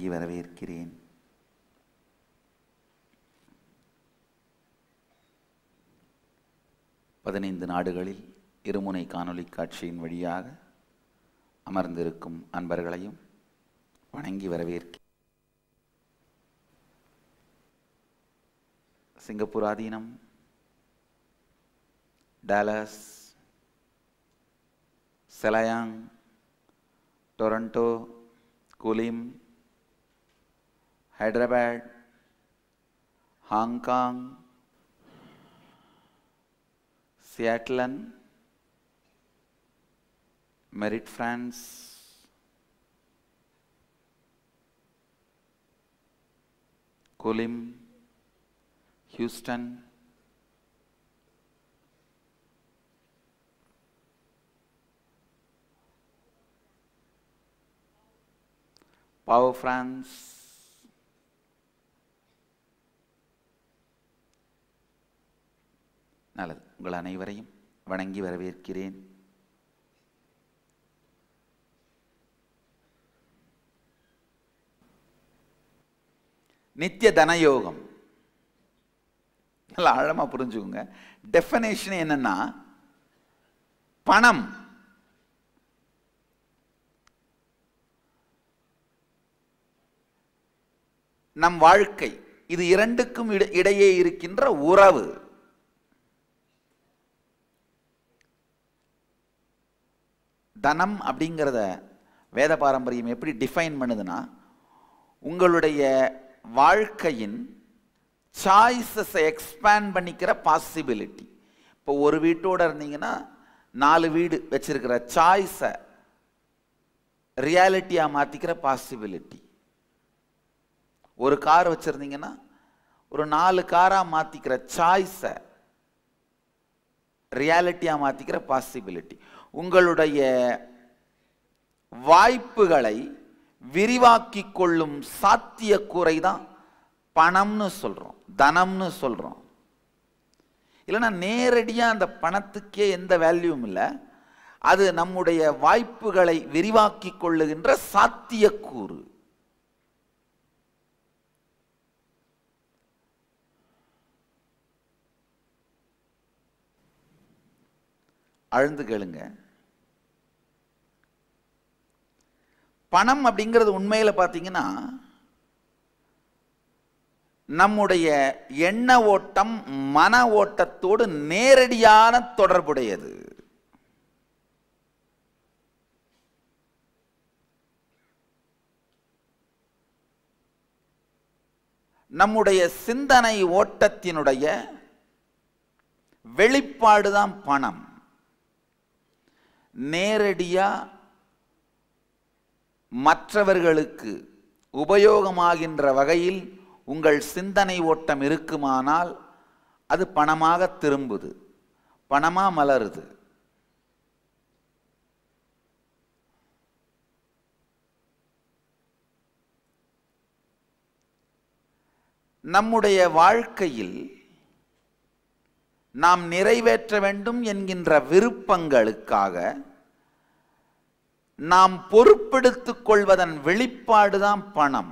வணங்கி வரவேற்கிறேன் பதினைந்து நாடுகளில் இருமுனை காணொலி காட்சியின் வழியாக அமர்ந்திருக்கும் அன்பர்களையும் வணங்கி வரவேற்கிறேன் சிங்கப்பூர் ஆதீனம் Dallas Selayang Toronto Kulim Hyderabad, Hong Kong, Seattle, Merit France, Colim, Houston, Power France, நல்லது உங்கள் அனைவரையும் வணங்கி வரவேற்கிறேன் நித்திய தனயோகம் நல்லா ஆழமாக புரிஞ்சுக்கோங்க டெஃபனேஷன் என்னன்னா பணம் நம் வாழ்க்கை இது இரண்டுக்கும் இடையே இருக்கின்ற உறவு தனம் அப்படிங்கிறத வேத பாரம்பரியம் எப்படி டிஃபைன் பண்ணுதுன்னா உங்களுடைய வாழ்க்கையின் சாய்ஸஸை எக்ஸ்பேண்ட் பண்ணிக்கிற பாசிபிலிட்டி இப்போ ஒரு வீட்டோடு இருந்தீங்கன்னா நாலு வீடு வச்சிருக்கிற சாய்ஸை ரியாலிட்டியாக மாற்றிக்கிற பாசிபிலிட்டி ஒரு கார் வச்சுருந்தீங்கன்னா ஒரு நாலு காராக மாற்றிக்கிற சாய்ஸை ரியாலிட்டியாக மாற்றிக்கிற பாசிபிலிட்டி உங்களுடைய வாய்ப்புகளை விரிவாக்கி கொள்ளும் சாத்தியக்கூரை தான் பணம்னு சொல்கிறோம் தனம்னு சொல்கிறோம் இல்லைன்னா நேரடியாக அந்த பணத்துக்கே எந்த வேல்யூவும் இல்லை அது நம்முடைய வாய்ப்புகளை விரிவாக்கி கொள்ளுகின்ற சாத்தியக்கூறு அழுந்து கேளுங்கள் பணம் அப்படிங்கிறது உண்மையில் பார்த்தீங்கன்னா நம்முடைய எண்ண ஓட்டம் மன ஓட்டத்தோடு நேரடியான தொடர்புடையது நம்முடைய சிந்தனை ஓட்டத்தினுடைய வெளிப்பாடுதான் பணம் நேரடியாக மற்றவர்களுக்கு உபயோகமாகின்ற வகையில் உங்கள் சிந்தனை ஓட்டம் இருக்குமானால் அது பணமாக திரும்புது பணமாக மலருது நம்முடைய வாழ்க்கையில் நாம் நிறைவேற்ற வேண்டும் என்கின்ற விருப்பங்களுக்காக நாம் பொறுப்பெடுத்துக் கொள்வதன் வெளிப்பாடுதான் பணம்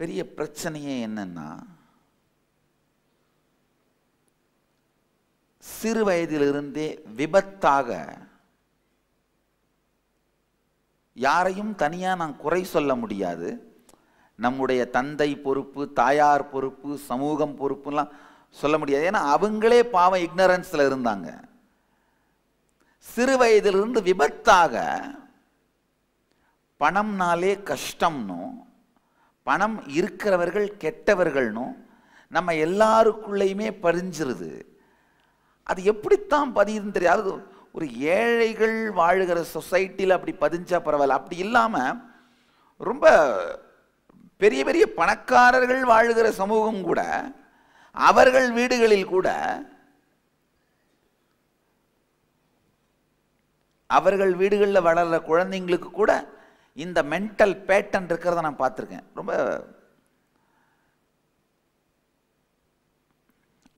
பெரிய பிரச்சனையே என்னன்னா சிறு வயதிலிருந்தே விபத்தாக யாரையும் தனியாக நான் குறை சொல்ல முடியாது நம்முடைய தந்தை பொறுப்பு தாயார் பொறுப்பு சமூகம் பொறுப்புலாம் சொல்ல முடியாது ஏன்னா அவங்களே பாவம் இக்னரன்ஸில் இருந்தாங்க சிறு வயதிலிருந்து விபத்தாக பணம்னாலே கஷ்டம்னும் பணம் இருக்கிறவர்கள் கெட்டவர்கள்னும் நம்ம எல்லாருக்குள்ளேயுமே பறிஞ்சிருது அது எப்படித்தான் பதியுதுன்னு தெரியாது ஒரு ஏழைகள் வாழுகிற சொசைட்டியில் அப்படி பதிஞ்சால் பரவாயில்ல அப்படி இல்லாமல் ரொம்ப பெரிய பெரிய பணக்காரர்கள் வாழுகிற சமூகம் கூட அவர்கள் வீடுகளில் கூட அவர்கள் வீடுகளில் வளர்கிற குழந்தைங்களுக்கு கூட இந்த மென்டல் பேட்டன் இருக்கிறத நான் பார்த்துருக்கேன் ரொம்ப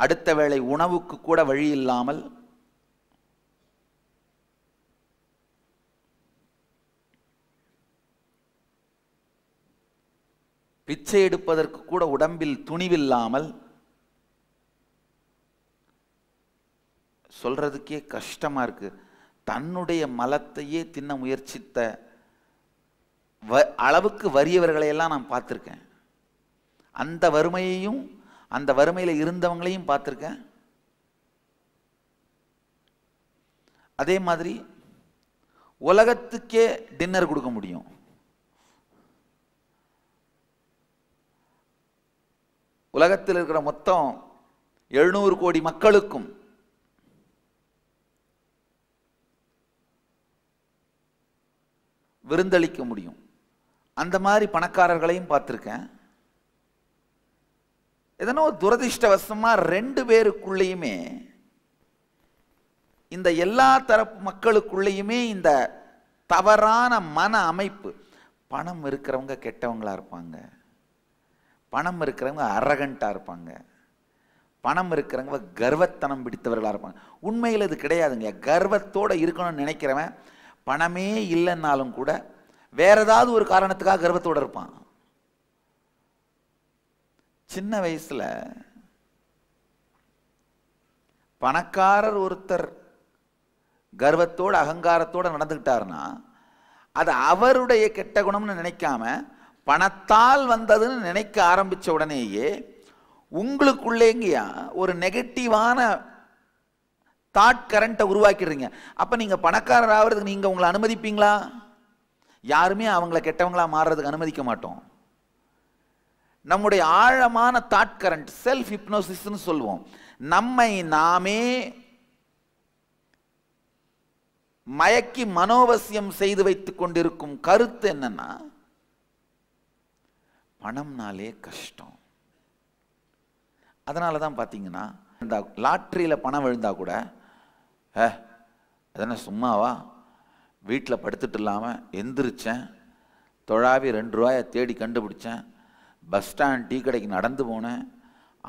அடுத்த வேளை உணவுக்கு கூட வழி இல்லாமல் பிச்சை எடுப்பதற்கு கூட உடம்பில் துணிவில்லாமல் சொல்றதுக்கே கஷ்டமா இருக்கு தன்னுடைய மலத்தையே தின்ன முயற்சித்த வ அளவுக்கு வறியவர்களையெல்லாம் நான் பார்த்துருக்கேன் அந்த வறுமையையும் அந்த வறுமையில் இருந்தவங்களையும் பார்த்துருக்கேன் அதே மாதிரி உலகத்துக்கே டின்னர் கொடுக்க முடியும் உலகத்தில் இருக்கிற மொத்தம் எழுநூறு கோடி மக்களுக்கும் விருந்தளிக்க முடியும் அந்த மாதிரி பணக்காரர்களையும் பார்த்துருக்கேன் எதனோ துரதிருஷ்டவசமாக ரெண்டு பேருக்குள்ளேயுமே இந்த எல்லா தரப்பு மக்களுக்குள்ளேயுமே இந்த தவறான மன அமைப்பு பணம் இருக்கிறவங்க கெட்டவங்களாக இருப்பாங்க பணம் இருக்கிறவங்க அரகண்ட்டாக இருப்பாங்க பணம் இருக்கிறவங்க கர்வத்தனம் பிடித்தவர்களாக இருப்பாங்க உண்மையில் இது கிடையாதுங்க கர்வத்தோடு இருக்கணும்னு நினைக்கிறவன் பணமே இல்லைன்னாலும் கூட வேற ஏதாவது ஒரு காரணத்துக்காக கர்வத்தோடு இருப்பான் சின்ன வயசில் பணக்காரர் ஒருத்தர் கர்வத்தோடு அகங்காரத்தோடு நடந்துக்கிட்டாருன்னா அது அவருடைய கெட்ட குணம்னு நினைக்காம பணத்தால் வந்ததுன்னு நினைக்க ஆரம்பித்த உடனேயே உங்களுக்குள்ளேங்கயா ஒரு நெகட்டிவான தாட் கரண்ட்டை உருவாக்கிடுறீங்க அப்போ நீங்கள் பணக்காரர் ஆகிறதுக்கு நீங்கள் உங்களை அனுமதிப்பீங்களா யாருமே அவங்கள கெட்டவங்களாக மாறுறதுக்கு அனுமதிக்க மாட்டோம் நம்முடைய ஆழமான தாட் கரண்ட் செல்ஃப் ஹிப்னோசிஸ்ன்னு சொல்லுவோம் நம்மை நாமே மயக்கி மனோவசியம் செய்து வைத்து கொண்டிருக்கும் கருத்து என்னன்னா பணம்னாலே கஷ்டம் அதனால தான் பார்த்தீங்கன்னா இந்த லாட்ரியில் பணம் விழுந்தா கூட ஏ அதென்ன சும்மாவா வீட்டில் படுத்துட்டு இல்லாமல் எந்திரிச்சேன் தொழாவி ரெண்டு ரூபாயை தேடி கண்டுபிடிச்சேன் பஸ் ஸ்டாண்ட் டீ கடைக்கு நடந்து போனேன்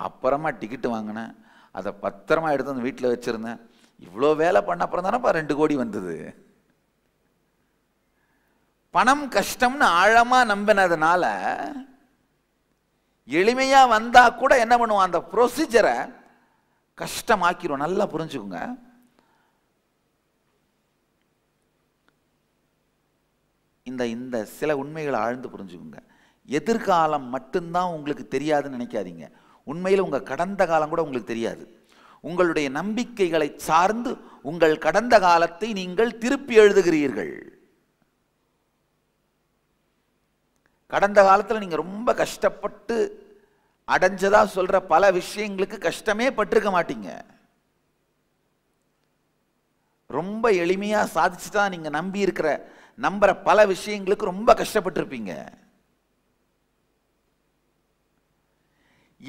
அப்புறமா டிக்கெட்டு வாங்கினேன் அதை பத்திரமா எடுத்து வந்து வீட்டில் வச்சுருந்தேன் இவ்வளோ வேலை பண்ண அப்புறம் தானேப்பா ரெண்டு கோடி வந்தது பணம் கஷ்டம்னு ஆழமாக நம்பினதுனால எளிமையாக வந்தால் கூட என்ன பண்ணுவோம் அந்த ப்ரொசீஜரை கஷ்டமாக்கிடுவோம் நல்லா புரிஞ்சுக்கோங்க இந்த இந்த சில உண்மைகளை ஆழ்ந்து புரிஞ்சுக்குங்க எதிர்காலம் மட்டும்தான் உங்களுக்கு தெரியாதுன்னு நினைக்காதீங்க உண்மையில் உங்கள் கடந்த காலம் கூட உங்களுக்கு தெரியாது உங்களுடைய நம்பிக்கைகளை சார்ந்து உங்கள் கடந்த காலத்தை நீங்கள் திருப்பி எழுதுகிறீர்கள் கடந்த காலத்தில் நீங்கள் ரொம்ப கஷ்டப்பட்டு அடைஞ்சதாக சொல்கிற பல விஷயங்களுக்கு கஷ்டமே பட்டிருக்க மாட்டீங்க ரொம்ப எளிமையாக சாதிச்சு தான் நீங்கள் நம்பி இருக்கிற நம்புகிற பல விஷயங்களுக்கு ரொம்ப கஷ்டப்பட்டிருப்பீங்க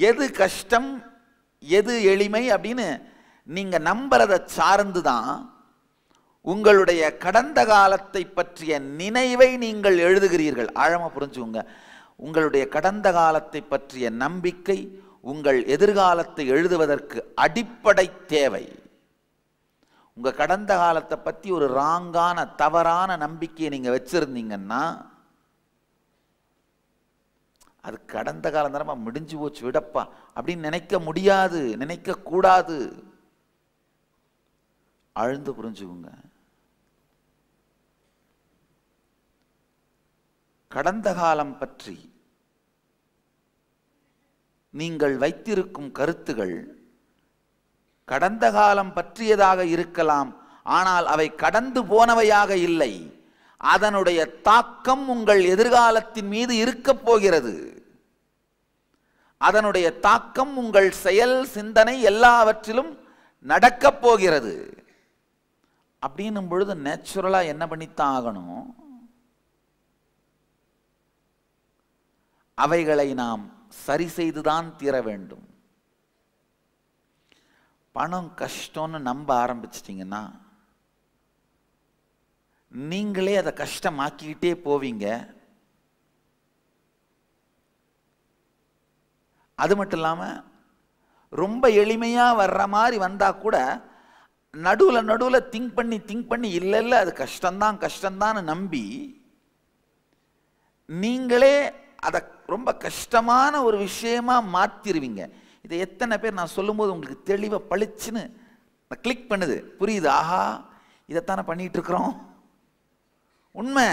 எது கஷ்டம் எது எளிமை அப்படின்னு நீங்கள் நம்புறத சார்ந்து தான் உங்களுடைய கடந்த காலத்தை பற்றிய நினைவை நீங்கள் எழுதுகிறீர்கள் ஆழமாக புரிஞ்சுங்க உங்களுடைய கடந்த காலத்தை பற்றிய நம்பிக்கை உங்கள் எதிர்காலத்தை எழுதுவதற்கு அடிப்படை தேவை உங்கள் கடந்த காலத்தை பற்றி ஒரு ராங்கான தவறான நம்பிக்கையை நீங்கள் வச்சுருந்தீங்கன்னா அது கடந்த காலம் தரமாக முடிஞ்சு போச்சு விடப்பா அப்படின்னு நினைக்க முடியாது நினைக்கக்கூடாது அழுந்து புரிஞ்சுக்குங்க கடந்த காலம் பற்றி நீங்கள் வைத்திருக்கும் கருத்துகள் கடந்த காலம் பற்றியதாக இருக்கலாம் ஆனால் அவை கடந்து போனவையாக இல்லை அதனுடைய தாக்கம் உங்கள் எதிர்காலத்தின் மீது இருக்கப் போகிறது அதனுடைய தாக்கம் உங்கள் செயல் சிந்தனை எல்லாவற்றிலும் நடக்கப் போகிறது அப்படின்னும் பொழுது நேச்சுரலாக என்ன பண்ணித்தான் ஆகணும் அவைகளை நாம் சரி செய்துதான் தீர வேண்டும் பணம் கஷ்டம்னு நம்ப ஆரம்பிச்சிட்டிங்கன்னா நீங்களே அதை கஷ்டமாக்கிக்கிட்டே போவீங்க அது மட்டும் இல்லாமல் ரொம்ப எளிமையாக வர்ற மாதிரி வந்தால் கூட நடுவில் நடுவில் திங்க் பண்ணி திங்க் பண்ணி இல்லை இல்லை அது கஷ்டம்தான் கஷ்டம்தான்னு நம்பி நீங்களே அதை ரொம்ப கஷ்டமான ஒரு விஷயமாக மாற்றிடுவீங்க இதை எத்தனை பேர் நான் சொல்லும்போது உங்களுக்கு தெளிவாக பளிச்சுன்னு கிளிக் பண்ணுது புரியுது ஆஹா இதைத்தானே பண்ணிட்டு இருக்கிறோம் உண்மை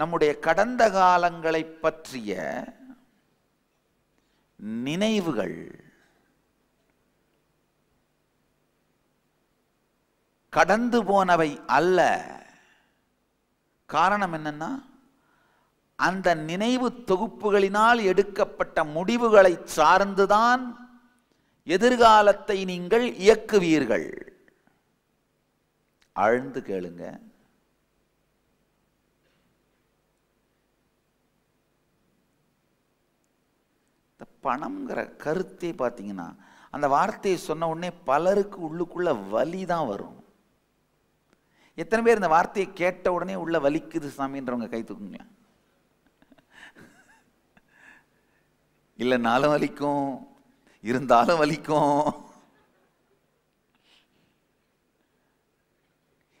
நம்முடைய கடந்த காலங்களை பற்றிய நினைவுகள் கடந்து போனவை அல்ல காரணம் என்னன்னா அந்த நினைவு தொகுப்புகளினால் எடுக்கப்பட்ட முடிவுகளை சார்ந்துதான் எதிர்காலத்தை நீங்கள் இயக்குவீர்கள் ஆழ்ந்து கேளுங்க பணம்ங்கிற கருத்தை பார்த்தீங்கன்னா அந்த வார்த்தையை சொன்ன உடனே பலருக்கு உள்ளுக்குள்ள வலி தான் வரும் எத்தனை பேர் இந்த வார்த்தையை கேட்ட உடனே உள்ள வலிக்குது சாமின்றவங்க கை தூக்குங்களேன் இல்லைனாலும் வலிக்கும் இருந்தாலும் வலிக்கும்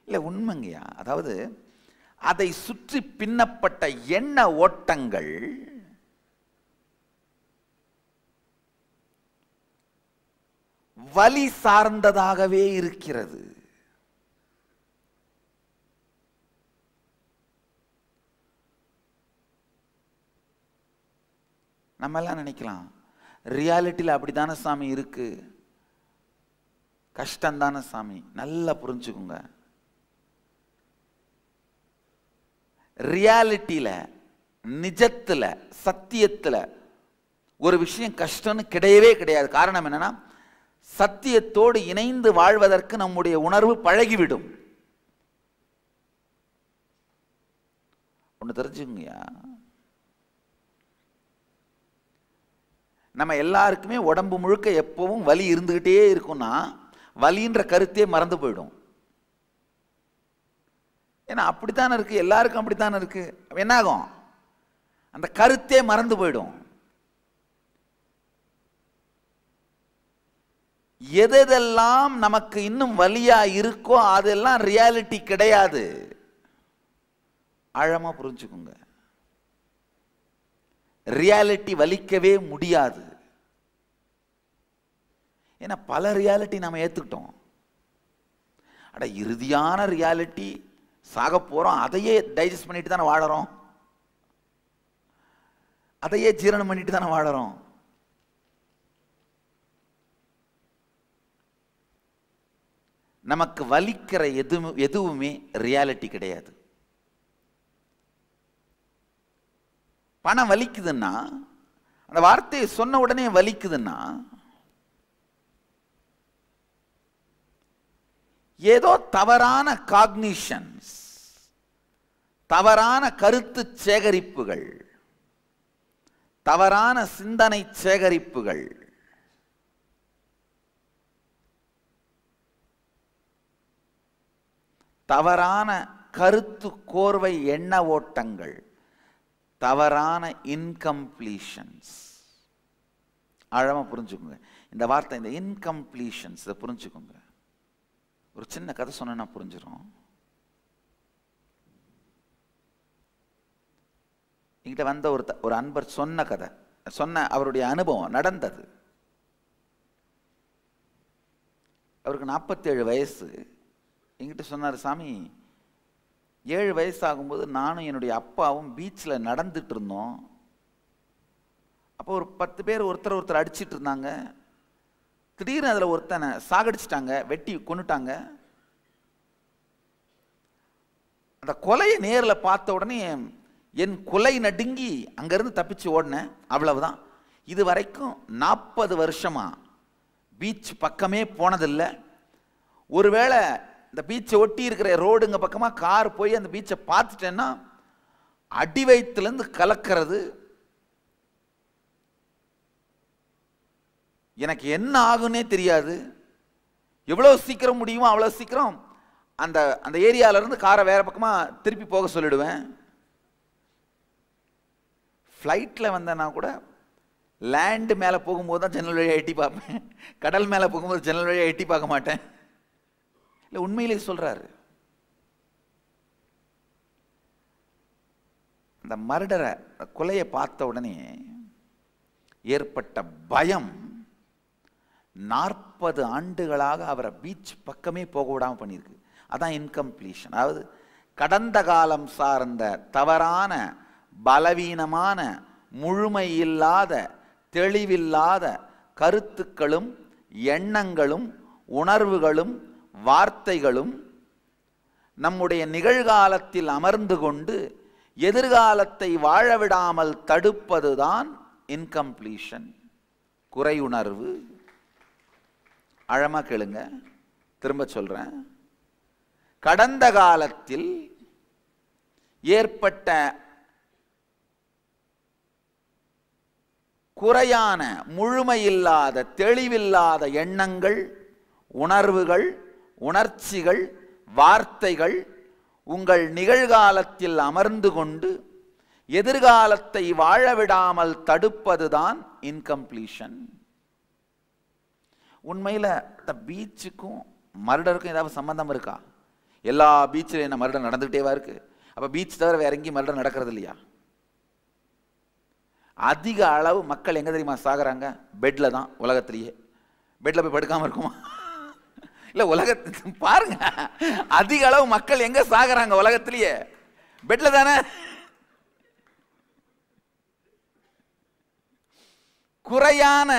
இல்லை உண்மைங்கய்யா அதாவது அதை சுற்றி பின்னப்பட்ட எண்ண ஓட்டங்கள் வலி சார்ந்ததாகவே இருக்கிறது நம்மெல்லாம் நினைக்கலாம் ரியாலிட்டியில் அப்படி தானே சாமி இருக்குது கஷ்டந்தானே சாமி நல்லா புரிஞ்சுக்குங்க ரியாலிட்டியில் நிஜத்தில் சத்தியத்தில் ஒரு விஷயம் கஷ்டம்னு கிடையவே கிடையாது காரணம் என்னென்னா சத்தியத்தோடு இணைந்து வாழ்வதற்கு நம்முடைய உணர்வு பழகிவிடும் ஒன்று தெரிஞ்சுங்கய்யா நம்ம எல்லாருக்குமே உடம்பு முழுக்க எப்பவும் வலி இருந்துக்கிட்டே இருக்கும்னா வலின்ற கருத்தே மறந்து போயிடும் ஏன்னா அப்படித்தானே இருக்குது எல்லாருக்கும் அப்படித்தானே இருக்குது என்னாகும் அந்த கருத்தே மறந்து போயிடும் எதெல்லாம் நமக்கு இன்னும் வலியா இருக்கோ அதெல்லாம் ரியாலிட்டி கிடையாது ஆழமாக புரிஞ்சுக்குங்க ரியாலிட்டி வலிக்கவே முடியாது ஏன்னா பல ரியாலிட்டி நாம் ஏற்றுக்கிட்டோம் அட இறுதியான ரியாலிட்டி சாக போகிறோம் அதையே டைஜஸ்ட் பண்ணிட்டு தானே வாழறோம் அதையே ஜீரணம் பண்ணிட்டு தானே வாழறோம் நமக்கு வலிக்கிற எது எதுவுமே ரியாலிட்டி கிடையாது பணம் வலிக்குதுன்னா அந்த வார்த்தையை சொன்ன உடனே வலிக்குதுன்னா ஏதோ தவறான காக்னிஷன்ஸ் தவறான கருத்து சேகரிப்புகள் தவறான சிந்தனை சேகரிப்புகள் தவறான கருத்து கோர்வை எண்ண ஓட்டங்கள் தவறான இன்கம்ப்ளீஷன்ஸ் ஆழமாக புரிஞ்சுக்கோங்க இந்த வார்த்தை இந்த இன்கம்ப்ளீஷன்ஸ் புரிஞ்சுக்கோங்க ஒரு சின்ன கதை சொன்னா புரிஞ்சிடும் என்கிட்ட வந்த ஒரு ஒரு அன்பர் சொன்ன கதை சொன்ன அவருடைய அனுபவம் நடந்தது அவருக்கு நாற்பத்தேழு வயசு என்கிட்ட சொன்னார் சாமி ஏழு வயசு ஆகும்போது நானும் என்னுடைய அப்பாவும் பீச்சில் நடந்துட்டு இருந்தோம் அப்போ ஒரு பத்து பேர் ஒருத்தர் ஒருத்தர் அடிச்சிட்டு இருந்தாங்க திடீர்னு அதில் ஒருத்தனை சாகடிச்சிட்டாங்க வெட்டி கொண்டுட்டாங்க அந்த கொலையை நேரில் பார்த்த உடனே என் கொலை நடுங்கி அங்கேருந்து தப்பிச்சு ஓடினேன் அவ்வளவுதான் இது வரைக்கும் நாற்பது வருஷமாக பீச் பக்கமே போனதில்லை ஒருவேளை இந்த பீச்சை ஒட்டி இருக்கிற ரோடுங்க பக்கமாக கார் போய் அந்த பீச்சை பார்த்துட்டேன்னா அடி வயிற்றுலேருந்து கலக்கிறது எனக்கு என்ன ஆகுன்னே தெரியாது எவ்வளோ சீக்கிரம் முடியுமோ அவ்வளோ சீக்கிரம் அந்த அந்த ஏரியாவிலேருந்து காரை வேறு பக்கமாக திருப்பி போக சொல்லிடுவேன் ஃப்ளைட்டில் வந்தேன்னா கூட லேண்டு மேலே போகும்போது தான் ஜன்னல் வழியாக எட்டி பார்ப்பேன் கடல் மேலே போகும்போது ஜன்னல் வழியாக எட்டி பார்க்க மாட்டேன் இல்லை உண்மையிலே சொல்கிறாரு அந்த மர்டரை கொலையை பார்த்த உடனே ஏற்பட்ட பயம் நாற்பது ஆண்டுகளாக அவரை பீச் பக்கமே போக விடாமல் பண்ணியிருக்கு அதான் இன்கம்ப்ளீஷன் அதாவது கடந்த காலம் சார்ந்த தவறான பலவீனமான முழுமையில்லாத தெளிவில்லாத கருத்துக்களும் எண்ணங்களும் உணர்வுகளும் வார்த்தைகளும் நம்முடைய நிகழ்காலத்தில் அமர்ந்து கொண்டு எதிர்காலத்தை வாழவிடாமல் தடுப்பதுதான் இன்கம்ப்ளீஷன் குறையுணர்வு ஆழமாக கேளுங்க திரும்ப சொல்கிறேன் கடந்த காலத்தில் ஏற்பட்ட குறையான முழுமையில்லாத தெளிவில்லாத எண்ணங்கள் உணர்வுகள் உணர்ச்சிகள் வார்த்தைகள் உங்கள் நிகழ்காலத்தில் அமர்ந்து கொண்டு எதிர்காலத்தை வாழவிடாமல் தடுப்பதுதான் இன்கம்ப்ளீஷன் உண்மையில் இந்த பீச்சுக்கும் மர்டருக்கும் ஏதாவது சம்மந்தம் இருக்கா எல்லா பீச்சில் என்ன மர்டர் நடந்துகிட்டேவா இருக்குது அப்போ பீச் தவிர வேற எங்கேயும் மர்டர் நடக்கிறது இல்லையா அதிக அளவு மக்கள் எங்கே தெரியுமா சாகிறாங்க பெட்டில் தான் உலகத்திலேயே பெட்டில் போய் படுக்காமல் இருக்குமா இல்லை உலகத்து பாருங்க அதிக அளவு மக்கள் எங்கே சாகிறாங்க உலகத்திலேயே பெட்டில் தானே குறையான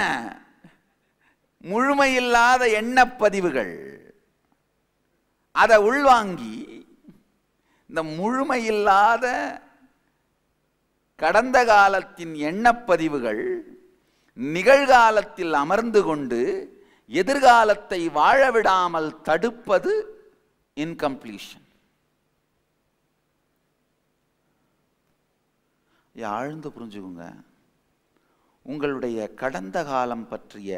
முழுமையில்லாத எண்ணப்பதிவுகள் அதை உள்வாங்கி இந்த முழுமையில்லாத கடந்த காலத்தின் எண்ணப்பதிவுகள் நிகழ்காலத்தில் அமர்ந்து கொண்டு எதிர்காலத்தை வாழவிடாமல் தடுப்பது இன்கம்ப்ளீஷன் ஆழ்ந்து புரிஞ்சுக்குங்க உங்களுடைய கடந்த காலம் பற்றிய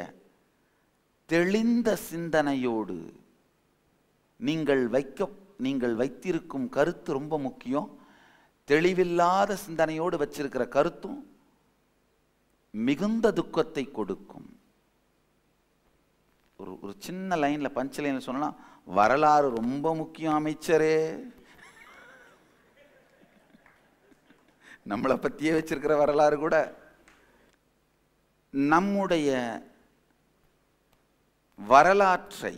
தெளிந்த சிந்தனையோடு நீங்கள் வைக்க நீங்கள் வைத்திருக்கும் கருத்து ரொம்ப முக்கியம் தெளிவில்லாத சிந்தனையோடு வச்சிருக்கிற கருத்தும் மிகுந்த துக்கத்தை கொடுக்கும் ஒரு ஒரு சின்ன லைனில் பஞ்ச லைனில் சொல்லலாம் வரலாறு ரொம்ப முக்கியம் அமைச்சரே நம்மளை பற்றியே வச்சிருக்கிற வரலாறு கூட நம்முடைய வரலாற்றை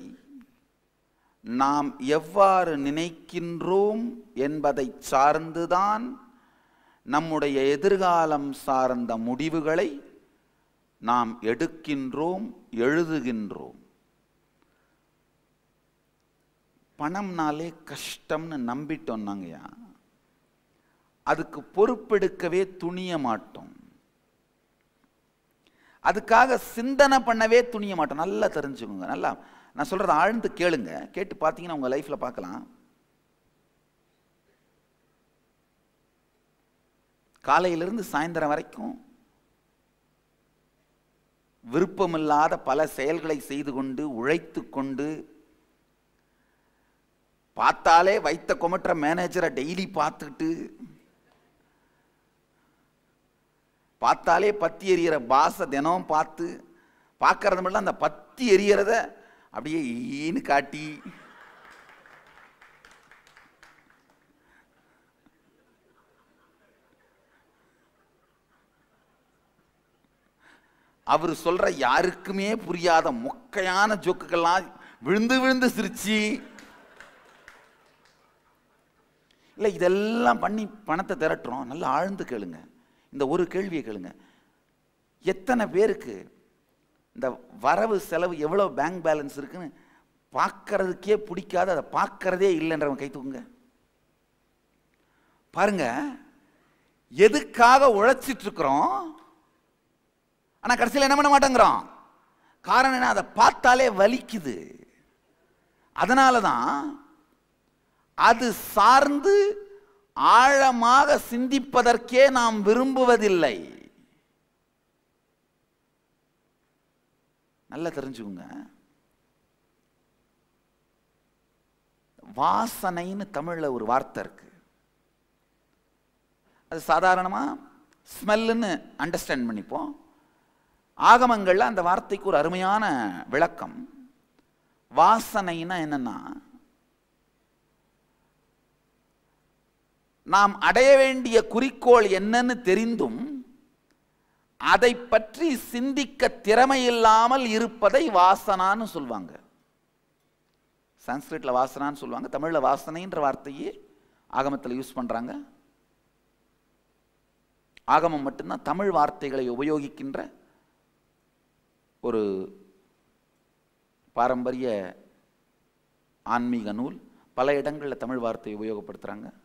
நாம் எவ்வாறு நினைக்கின்றோம் என்பதை சார்ந்துதான் நம்முடைய எதிர்காலம் சார்ந்த முடிவுகளை நாம் எடுக்கின்றோம் எழுதுகின்றோம் பணம்னாலே கஷ்டம்னு நம்பிட்டோம் நாங்கய்யா அதுக்கு பொறுப்பெடுக்கவே துணிய மாட்டோம் அதுக்காக சிந்தனை பண்ணவே துணிய மாட்டோம் நல்லா தெரிஞ்சுக்கோங்க நல்லா நான் சொல்கிறத ஆழ்ந்து கேளுங்க கேட்டு பார்த்தீங்கன்னா உங்கள் லைஃப்பில் பார்க்கலாம் காலையிலிருந்து சாயந்தரம் வரைக்கும் விருப்பமில்லாத பல செயல்களை செய்து கொண்டு உழைத்து கொண்டு பார்த்தாலே வைத்த கொமட்டுற மேனேஜரை டெய்லி பார்த்துக்கிட்டு பார்த்தாலே பத்தி எரியிற பாசை தினம் பார்த்து பார்க்கறது மட்டும் அந்த பத்தி எரியறத அப்படியே ஈன்னு காட்டி அவர் சொல்ற யாருக்குமே புரியாத மொக்கையான ஜோக்குகள்லாம் விழுந்து விழுந்து சிரிச்சு இல்லை இதெல்லாம் பண்ணி பணத்தை திரட்டுறோம் நல்லா ஆழ்ந்து கேளுங்க இந்த ஒரு கேள்வியை கேளுங்க எத்தனை பேருக்கு இந்த வரவு செலவு எவ்வளோ பேங்க் பேலன்ஸ் இருக்குன்னு பார்க்கறதுக்கே பிடிக்காது அதை பார்க்கறதே இல்லைன்றவங்க கை தூக்குங்க பாருங்க எதுக்காக இருக்கிறோம் ஆனால் கடைசியில் என்ன பண்ண மாட்டேங்கிறோம் காரணம் என்ன அதை பார்த்தாலே வலிக்குது அதனால தான் அது சார்ந்து ஆழமாக சிந்திப்பதற்கே நாம் விரும்புவதில்லை நல்லா தெரிஞ்சுக்கோங்க வாசனைன்னு தமிழில் ஒரு வார்த்தை இருக்கு அது சாதாரணமாக ஸ்மெல்லுன்னு அண்டர்ஸ்டாண்ட் பண்ணிப்போம் ஆகமங்களில் அந்த வார்த்தைக்கு ஒரு அருமையான விளக்கம் வாசனைனா என்னென்னா நாம் அடைய வேண்டிய குறிக்கோள் என்னன்னு தெரிந்தும் அதை பற்றி சிந்திக்க திறமை இல்லாமல் இருப்பதை வாசனான்னு சொல்லுவாங்க சன்ஸ்கிரிட்டில் வாசனான்னு சொல்லுவாங்க தமிழில் வாசனைன்ற வார்த்தையே ஆகமத்தில் யூஸ் பண்ணுறாங்க ஆகமம் மட்டும்தான் தமிழ் வார்த்தைகளை உபயோகிக்கின்ற ஒரு பாரம்பரிய ஆன்மீக நூல் பல இடங்களில் தமிழ் வார்த்தையை உபயோகப்படுத்துகிறாங்க